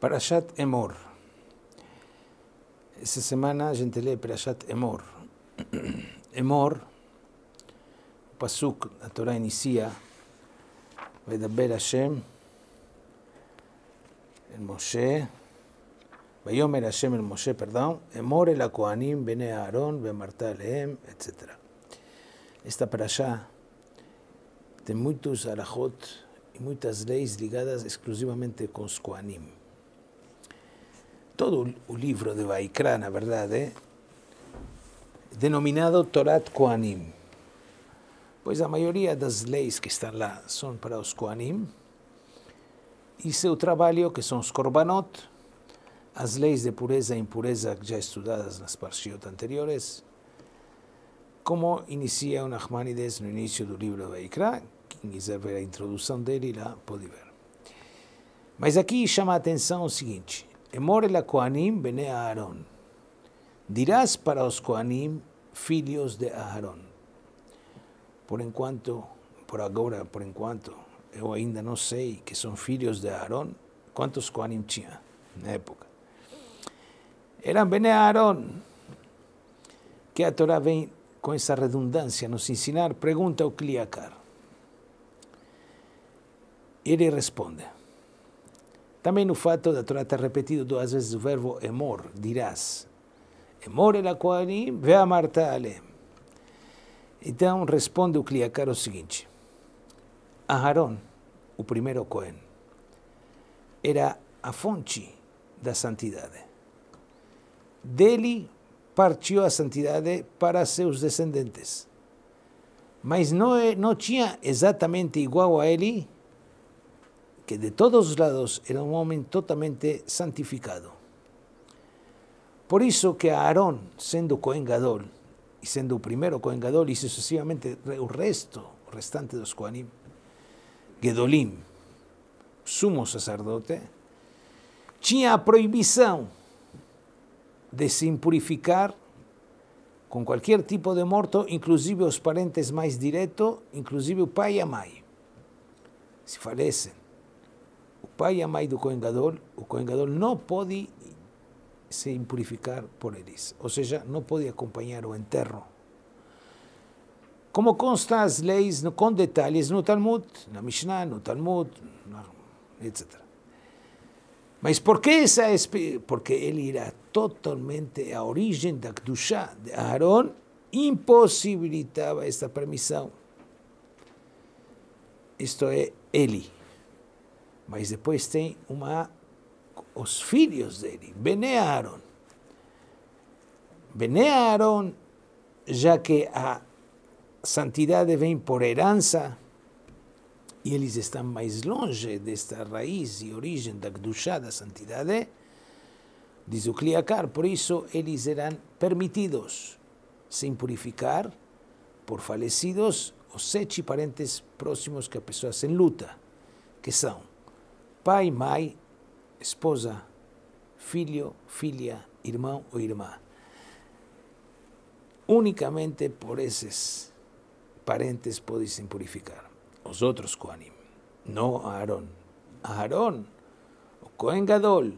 Parashat Emor. Esta semana a gente lee Parashat Emor. Emor, Pasuk, la Torah inicia, Vedaber Hashem, el Moshe, Vayomer Hashem el Moshe, perdón, Emor el Akoanim, Bene Aarón, Marta Lehem, etc. Esta Parashat tiene muitos arahot y muchas leyes ligadas exclusivamente con Skoanim. todo o livro de Vaikra, na verdade, é denominado Torat Koanim, pois a maioria das leis que estão lá são para os Koanim, e seu trabalho, que são os Korbanot, as leis de pureza e impureza já estudadas nas parciot anteriores, como inicia o Nachmanides no início do livro de Vaikra, quem quiser ver a introdução dele lá pode ver. Mas aqui chama a atenção o seguinte, Emor la Coanim bene a Aarón. Dirás para los Koanim, filios de Aarón. Por en cuanto, por ahora, por en cuanto, yo ainda no sé que son filios de Aarón, ¿cuántos Coanim tinha la época? Eran bene a Aarón. Que a ven con esa redundancia nos ensinar? Pregunta Ucliacar. Y él responde. Também no fato da Torá ter repetido duas vezes o verbo emor, dirás. Emor el aquarim, ve a Marta alem. Então responde o Kliakar o seguinte: Aharon, o primeiro Cohen, era a fonte da santidade. Dele partiu a santidade para seus descendentes. Mas não, eh, não tinha exatamente igual a ele que de todos os lados era um homem totalmente santificado. Por isso que Aarón, sendo Cohen Gadol, e sendo o primeiro Cohen Gadol, e sucessivamente o resto, o restante dos Coanim, Gedolim, sumo sacerdote, tinha a proibição de se impurificar com qualquer tipo de morto, inclusive os parentes mais diretos, inclusive o pai e a mãe. Se falecem, pai e a mãe do Kohen Gadol, o Kohen Gadol não pode se impurificar por eles, ou seja, não pode acompanhar o enterro. Como consta as leis com detalhes no Talmud, na Mishnah, no Talmud, etc. Mas por que essa Porque ele irá totalmente à origem da Kdushá de Aaron, impossibilitava esta permissão. Isto é, ele. Mas depois tem uma os filhos dele, Benearon. Benearon, já que a santidade vem por herança, e eles estão mais longe desta raiz e origem da Gdushá, da santidade, diz o Kliakar, por isso eles eram permitidos sem purificar por falecidos os sete parentes próximos que a pessoa se luta, que são pai, mai, esposa, filho, filha, irmão o irmã. Únicamente por esses parentes podéis purificar, os outros Koanim, no Aarón. A Aarón, o coen Gadol,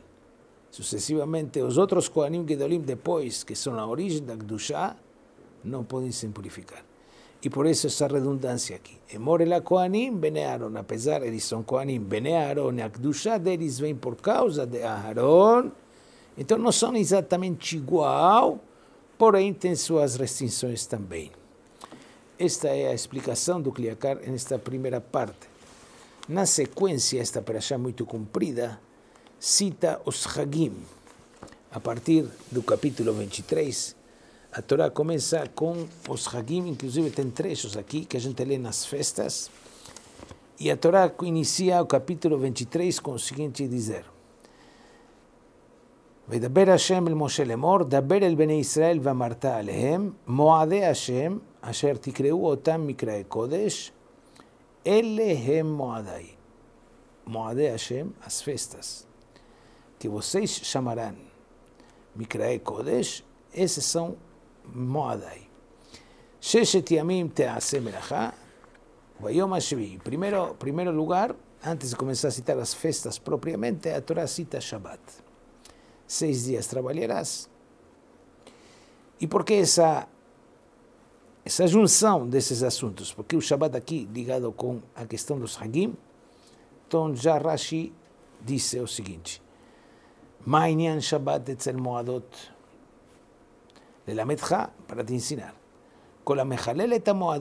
sucessivamente os outros Koanim Gedolim depois, que son la origen de Gdusha, no podéis purificar. E por isso essa redundância aqui. Emorela Koanim Benearon, apesar eles são Koanim Benearon, a Kdusha deles vem por causa de Aharon, então não são exatamente igual, porém têm suas restrições também. Esta é a explicação do Kliakar nesta primeira parte. Na sequência, esta já muito comprida, cita os Hagim, a partir do capítulo 23, a Torá começa com os Hagim, inclusive tem trechos aqui que a gente lê nas festas. E a Torá inicia o capítulo 23 com o seguinte dizer: Vedaber Hashem el Moshe lemor, daber el bene Israel vamarta alehem, moade Hashem, asher tikreu otam mikrae kodesh, elehem moadai. Moade Hashem, as festas que vocês chamarão mikrae kodesh, esses são Moadai. Sheshet Yamim Tease Melachá, Vayom Ashvi. Primeiro, primeiro lugar, antes de começar a citar as festas propriamente, a Torá cita Shabbat. Seis dias trabalharás. E por que essa, essa junção desses assuntos? Porque o Shabbat aqui ligado com a questão dos Hagim, então já Rashi disse o seguinte, Mainyan Shabbat etzel Moadot de la medja para te ensinar. Con la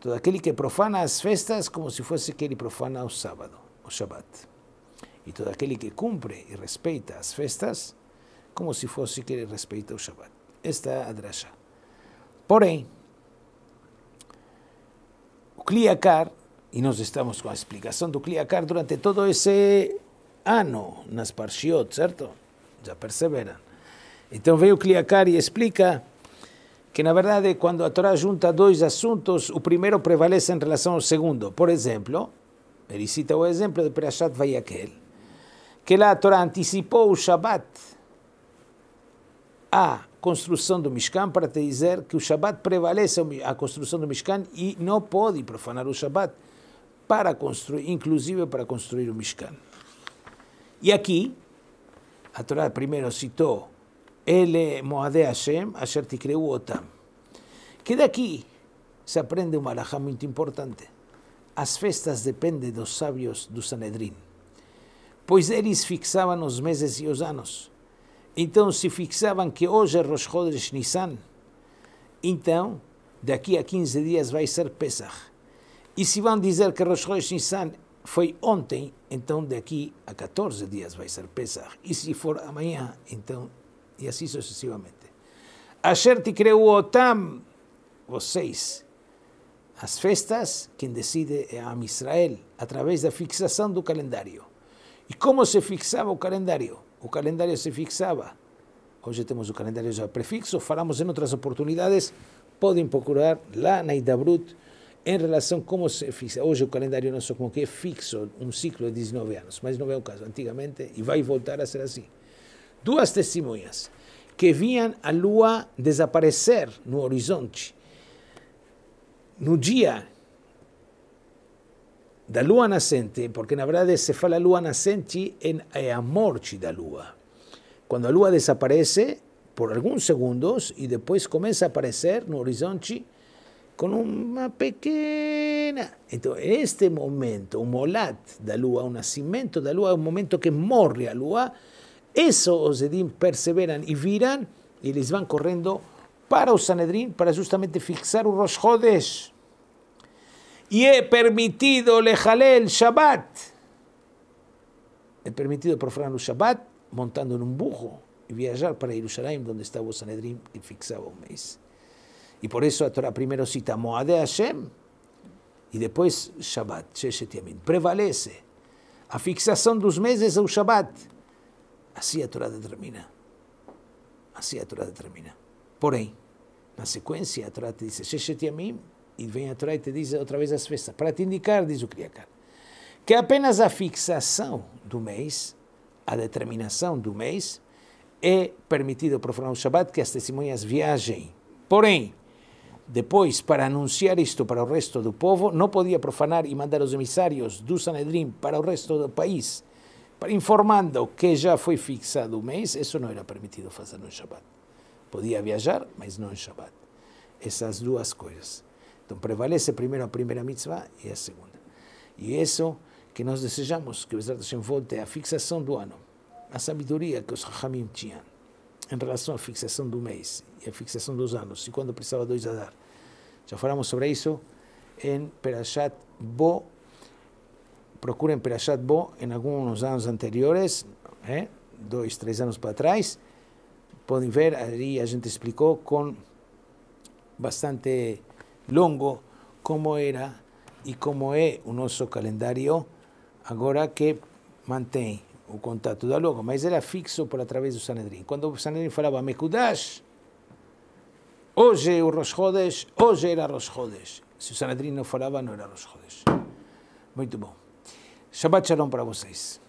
todo aquel que profana las festas como si fuese que él profana el sábado o Shabbat. Y todo aquel que cumple y respeta las festas como si fuese que él respeta el Shabbat. Esta adrasha. Porém, y nos estamos con la explicación de Kliakar durante todo ese año, nas ¿cierto? Ya perseveran. Então vem o Kliakar e explica que, na verdade, quando a Torá junta dois assuntos, o primeiro prevalece em relação ao segundo. Por exemplo, ele cita o exemplo de Perashat Vayakel, que lá a Torá antecipou o Shabat à construção do Mishkan para te dizer que o Shabat prevalece a construção do Mishkan e não pode profanar o Shabat para construir, inclusive para construir o Mishkan. E aqui, a Torá primeiro citou ele Moade Hashem, Asher Tikreu Otam. Que daqui se aprende uma alahá muito importante. As festas dependem dos sábios do Sanedrin. pois eles fixavam os meses e os anos. Então, se fixavam que hoje é Rosh Chodesh Nisan, então, daqui a 15 dias vai ser Pesach. E se vão dizer que Rosh Chodesh Nisan foi ontem, então daqui a 14 dias vai ser Pesach. E se for amanhã, então e assim sucessivamente. Asher tikreu otam, vocês. As festas, quem decide é a Israel, através da fixação do calendário. E como se fixava o calendário? O calendário se fixava. Hoje temos o calendário já prefixo, falamos em outras oportunidades, podem procurar lá na Idabrut em relação a como se fixa. Hoje o calendário nosso como que é fixo, um ciclo de 19 anos, mas não é o caso, antigamente, e vai voltar a ser assim. Dos testemunhas que viam a lua desaparecer no horizonte. No dia da lua nascente, porque en verdade se fala lua nascente en em, a morte da lua. Quando a lua desaparece por algunos segundos y e después comienza a aparecer no horizonte una pequeña... Entonces, en este momento, un molat da lua, un nacimiento da lua, é um momento que morre a lua eso os Edim perseveran y viran y les van corriendo para el Sanedrín para justamente fixar un Rosh Hodesh. Y he permitido lejale el Shabbat. He permitido profanar el Shabbat montando en un bujo y viajar para Jerusalén donde estaba Sanedrín y fixaba un mes. Y por eso Torah primero cita Moade Hashem y después Shabbat, Sheshet Yamin. Prevalece a fixação dos meses ao Shabbat. Assim a Torá determina. Assim a Torá determina. Porém, na sequência, a Torá te diz, Sheshet e vem a Torá e te diz outra vez as festas, para te indicar, diz o Kriyakar, que apenas a fixação do mês, a determinação do mês, é permitido profanar o Shabat que as testemunhas viajem. Porém, depois, para anunciar isto para o resto do povo, não podia profanar e mandar os emissários do Sanedrim para o resto do país, informando que já foi fixado o mês, isso não era permitido fazer no Shabat. Podia viajar, mas não no Shabat. Essas duas coisas. Então prevalece primeiro a primeira mitzvah e a segunda. E isso que nós desejamos que o Bezerra Hashem volte a fixação do ano, a sabedoria que os Rahamim tinham em relação à fixação do mês e à fixação dos anos, e quando precisava dois a dar. Já falamos sobre isso em Perashat Bo procuren Perashat en algunos años anteriores, ¿eh? dos, tres años para atrás, pueden ver, ahí a gente explicó con bastante longo cómo era y cómo es un oso calendario. agora que mantém o contacto da logo, mas era fixo por través do Sanedrin. Cuando o Sanedrin falaba, Mekudash, hoy o Rosh era Rosh Si Se Sanedrin no no era Rosh Muito bom. Shabbat Shalom para vocês.